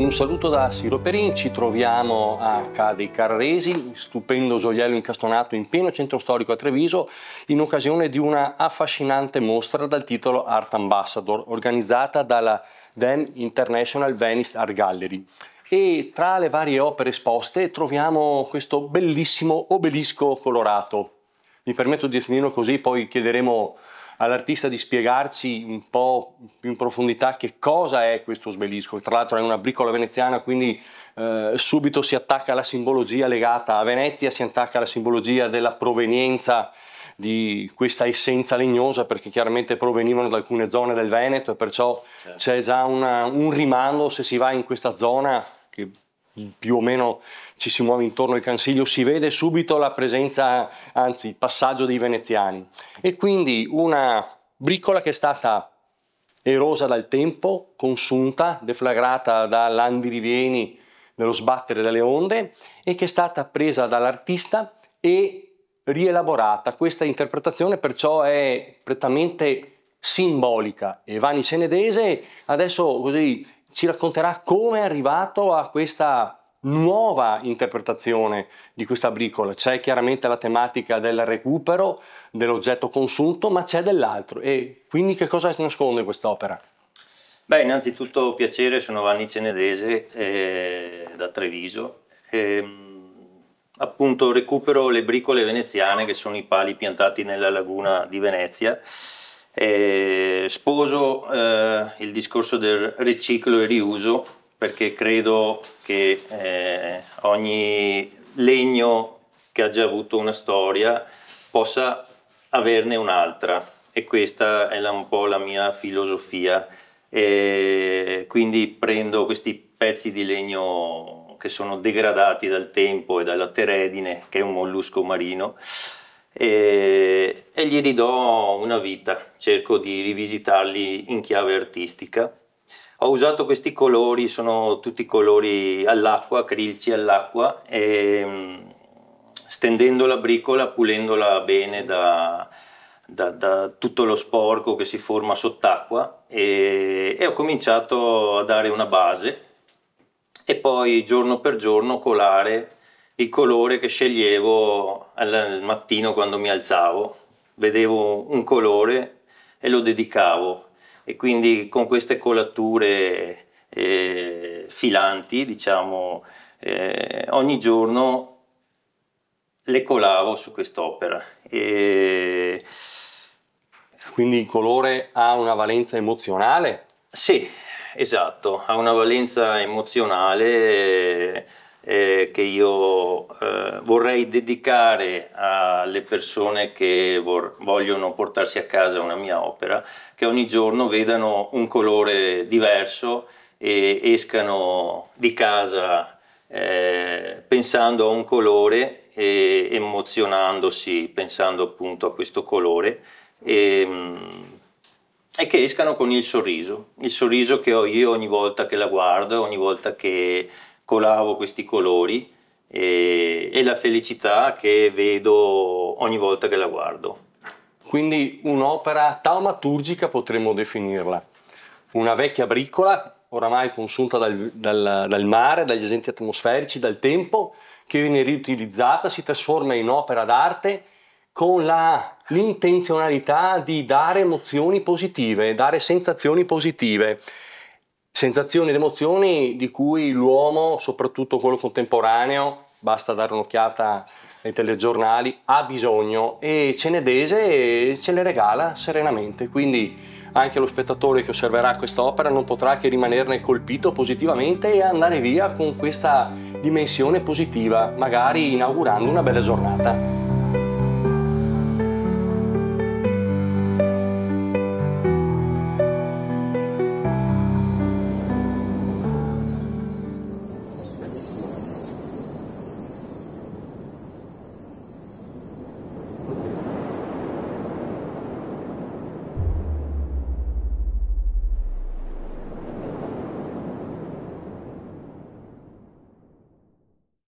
Un saluto da Siro Perin, ci troviamo a Cadi Carresi, stupendo gioiello incastonato in pieno centro storico a Treviso, in occasione di una affascinante mostra dal titolo Art Ambassador, organizzata dalla Dan International Venice Art Gallery e tra le varie opere esposte troviamo questo bellissimo obelisco colorato. Mi permetto di definirlo così, poi chiederemo all'artista di spiegarci un po' più in profondità che cosa è questo obelisco. Tra l'altro è una bricola veneziana, quindi eh, subito si attacca alla simbologia legata a Venezia, si attacca alla simbologia della provenienza di questa essenza legnosa perché chiaramente provenivano da alcune zone del Veneto e perciò certo. c'è già una, un rimando se si va in questa zona che più o meno ci si muove intorno al Cansiglio, si vede subito la presenza, anzi il passaggio dei veneziani. E quindi una bricola che è stata erosa dal tempo, consunta, deflagrata dall'andirivieni landi nello sbattere delle onde e che è stata presa dall'artista e rielaborata. Questa interpretazione perciò è prettamente simbolica e Vani Senedese adesso così ci racconterà come è arrivato a questa nuova interpretazione di questa bricola. C'è chiaramente la tematica del recupero dell'oggetto consunto, ma c'è dell'altro. E quindi che cosa si nasconde in quest'opera? Beh, innanzitutto piacere, sono Vanni Cenedese eh, da Treviso. Eh, appunto recupero le bricole veneziane che sono i pali piantati nella laguna di Venezia e eh, sposo eh, il discorso del riciclo e riuso perché credo che eh, ogni legno che ha già avuto una storia possa averne un'altra e questa è la, un po' la mia filosofia. E quindi prendo questi pezzi di legno che sono degradati dal tempo e dalla teredine, che è un mollusco marino, e, e gli ridò una vita, cerco di rivisitarli in chiave artistica. Ho usato questi colori, sono tutti colori all'acqua, acrilici all'acqua, e ehm, stendendo la bricola, pulendola bene da, da, da, tutto lo sporco che si forma sott'acqua e, e, ho cominciato a dare una base e poi giorno per giorno colare il colore che sceglievo al mattino quando mi alzavo. Vedevo un colore e lo dedicavo e quindi con queste colature eh, filanti, diciamo, eh, ogni giorno le colavo su quest'opera. E... Quindi il colore ha una valenza emozionale? Sì, esatto, ha una valenza emozionale che io eh, vorrei dedicare alle persone che vor- vogliono portarsi a casa una mia opera, che ogni giorno vedano un colore diverso e escano di casa eh, pensando a un colore e emozionandosi pensando appunto a questo colore e, ehm, e, che escano con il sorriso, il sorriso che ho io ogni volta che la guardo, ogni volta che colavo questi colori e, e la felicità che vedo ogni volta che la guardo. Quindi un'opera taumaturgica potremmo definirla, una vecchia bricola oramai consunta dal, dal, dal mare, dagli agenti atmosferici, dal tempo, che viene riutilizzata, si trasforma in opera d'arte con l'intenzionalità di dare emozioni positive, dare sensazioni positive sensazioni ed emozioni di cui l'uomo, soprattutto quello contemporaneo, basta dare un'occhiata ai telegiornali, ha bisogno e Cenedese ce le regala serenamente. Quindi anche lo spettatore che osserverà quest'opera non potrà che rimanerne colpito positivamente e andare via con questa dimensione positiva, magari inaugurando una bella giornata.